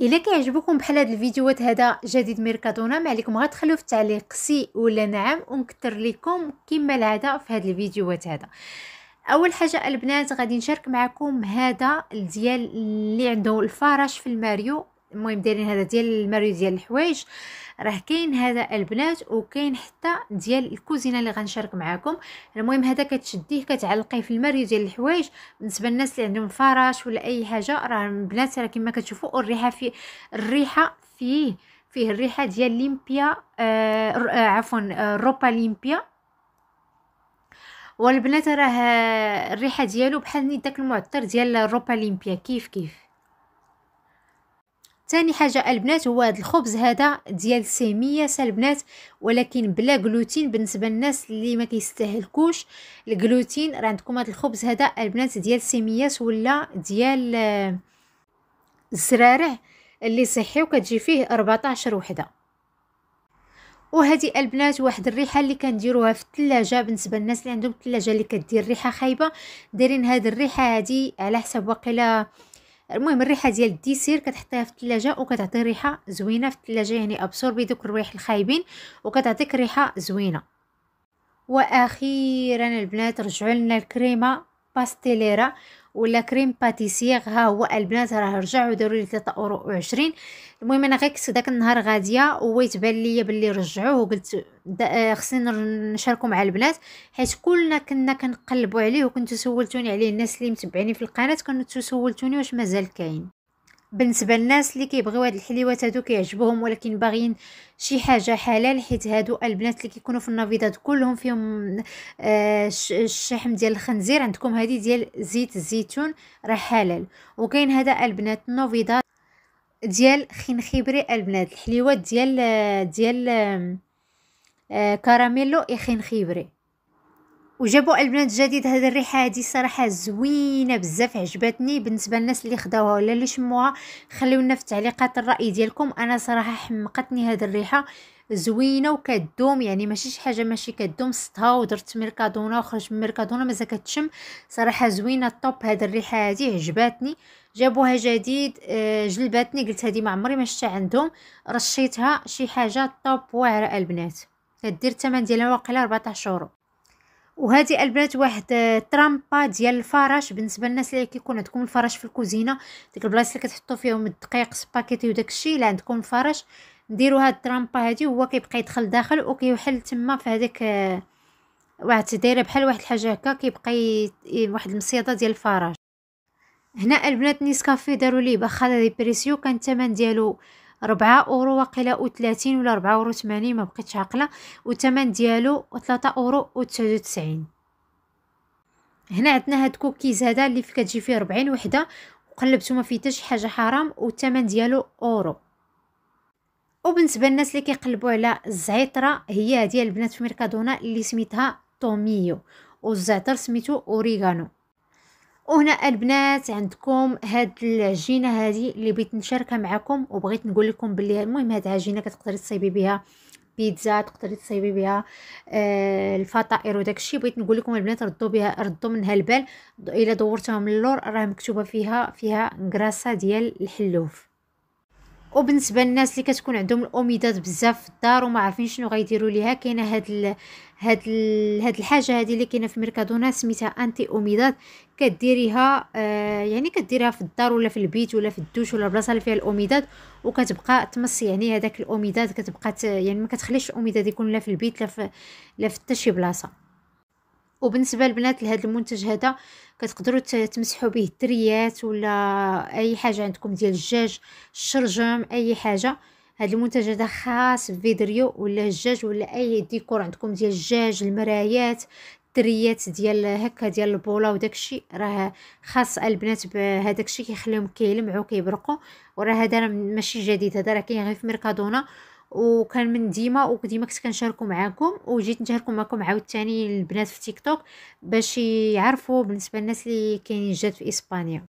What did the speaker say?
الا كيعجبكم بحال هاد الفيديوهات هذا جديد ميركادونا ما عليكم غتخليو في التعليق سي ولا نعم ونكثر لكم كما العاده في هاد الفيديوهات هذا اول حاجه البنات غادي نشارك معكم هذا ديال اللي عنده الفراش في الماريو المهم دايرين هذا ديال الماريو ديال الحوايج راه كاين هذا البنات وكاين حتى ديال الكوزينه اللي غنشارك معكم المهم هذا كتشديه كتعلقيه في الماريو ديال الحوايج بالنسبه للناس اللي عندهم فراش ولا اي حاجه راه البنات راه كما كتشوفوا الريحه في الريحه فيه فيه الريحه ديال ليمبيا آه, آه، عفوا آه، روبا ليمبيا والبنات راه الريحه ديالو بحال داك المعطر ديال روبا ليمبيا كيف كيف ثاني حاجه البنات هو هذا الخبز هذا ديال السيميه البنات ولكن بلا جلوتين بالنسبه للناس اللي ما كيستهلكوش الجلوتين راه عندكم هذا الخبز هذا البنات ديال السيميات ولا ديال آه، الزرارع اللي صحي وكتجي فيه 14 وحده وهذه البنات واحد الريحه اللي كنديروها في الثلاجه بالنسبه للناس اللي عندهم الثلاجه اللي كدير ريحه خايبه دايرين هاد الريحه هادي على حسب وقيله المهم الريحه ديال الديسير كتحطيها في الثلاجه وكتعطي ريحه زوينه في الثلاجه يعني ابسوربي دوك الريح الخايبين وكتعطيك ريحه زوينه واخيرا البنات رجعوا لنا الكريمه باستيليرا ولا كريم باتيسيغ ها هو البنات راه رجعوا داروا لي 3 اورو 20 المهم انا غير كنت داك النهار غاديه بان ليا بلي رجعوه وقلت آه، خصني نشاركو مع البنات حيت كلنا كنا كنقلبوا عليه وكنتو سولتوني عليه الناس اللي متبعيني في القناه كنتو سولتوني واش مازال كاين بالنسبه للناس اللي كيبغيو هاد الحليوات هادو كيعجبوهم ولكن باغيين شي حاجه حلال حيت هادو البنات اللي كيكونوا في النافيضات كلهم فيهم آه الشحم ديال الخنزير عندكم هادي ديال زيت الزيتون راه حلال وكاين هذا البنات النافيضات ديال خنخبري البنات الحليوات ديال آه، ديال آه كراميلو خنخبري وجابوا البنات جديد هذا الريحه هذه صراحه زوينه بزاف عجبتني بالنسبه للناس اللي خداوها ولا اللي شموها خليونا في التعليقات الراي ديالكم انا صراحه حمقتني هذه الريحه زوينه وكدوم يعني ماشي شي حاجه ماشي كدوم سطها ودرت ميركادونا وخرج من ميركادونا مازال كتشم صراحه زوينه الطوب هذه الريحه هذه عجباتني جابوها جديد آه، جلباتني قلت هذه ما عمري ما شفتها عندهم رشيتها شي حاجه طوب واعره البنات كدير الثمن ديالها واقيلا 14 يورو وهذه البنات واحد آه، ترامبا ديال الفراش بالنسبه للناس اللي كيكون عندكم الفراش في الكوزينه ديك البلايص اللي كتحطوا فيهم الدقيق سباكيتي وداك الشيء الا عندكم الفراش نديروا هاد الترامبا هادي هو كيبقى يدخل داخل وكيحل تما في هذاك آه، واحد دايره بحال واحد الحاجه هكا كيبقى واحد المصيده ديال الفراش هنا البنات نيسكافي داروا ليه باخا دي بريسيو كان الثمن ديالو ربعة اورو وقيلة أو تلاتين ولا ربعة اورو تمانين ما بقيتش عاقله تمن ديالو تلاتة اورو أو تسعود وتسعين هنا عندنا هاد كوكيز هذا اللي كتجي فيه ربعين وحده وقلبتو ما فيه تاشي شي حاجه حرام تمن ديالو اورو وبالنسبه للناس اللي كيقلبو على الزعيطره هي هذه البنات في ميركادونا اللي سميتها طوميو والزعتر سميتو اوريغانو وهنا البنات عندكم هاد العجينه هذه اللي بغيت نشاركها معكم وبغيت نقول لكم باللي المهم هاد العجينه كتقدري تصايبي بها بيتزا تقدري تصايبي بها آه، الفطائر وداك الشيء بغيت نقول لكم البنات ردوا بها ردوا منها البال الا دورتها من اللور راه مكتوبه فيها فيها غراسه ديال الحلوف وبالنسبه للناس اللي كتكون عندهم الاوميدات بزاف في الدار وما عارفين شنو غيديروا ليها كاينه هاد ال... هاد ال... هاد الحاجه هذه اللي كاينه في ميركادونا سميتها انتي اوميدات كديريها آه يعني كديريها في الدار ولا في البيت ولا في الدوش ولا البلاصه اللي فيها الاوميدات وكتبقى تمص يعني هذاك الاوميدات كتبقى ت... يعني ما كتخليش الاوميدات يكون لا في البيت لا في لا في حتى شي بلاصه وبالنسبه للبنات لهذا المنتج هذا كتقدروا تمسحوا به الدريات ولا اي حاجه عندكم ديال الدجاج الشرجم اي حاجه هذا المنتج هذا خاص بفيدريو ولا الدجاج ولا اي ديكور عندكم ديال الدجاج المرايات الدريات ديال هكا ديال البوله وداكشي راه خاص البنات بهذاك الشيء كيخليهم كيلمعوا كيبرقوا وراه هذا ماشي جديد هذا راه كاين غير في ميركادونا وكان من ديما وديما كنت كنشاركو معاكم وجيت نشاركو معاكم عاوتاني البنات في تيك توك باش يعرفوا بالنسبه للناس اللي كاينين جات في اسبانيا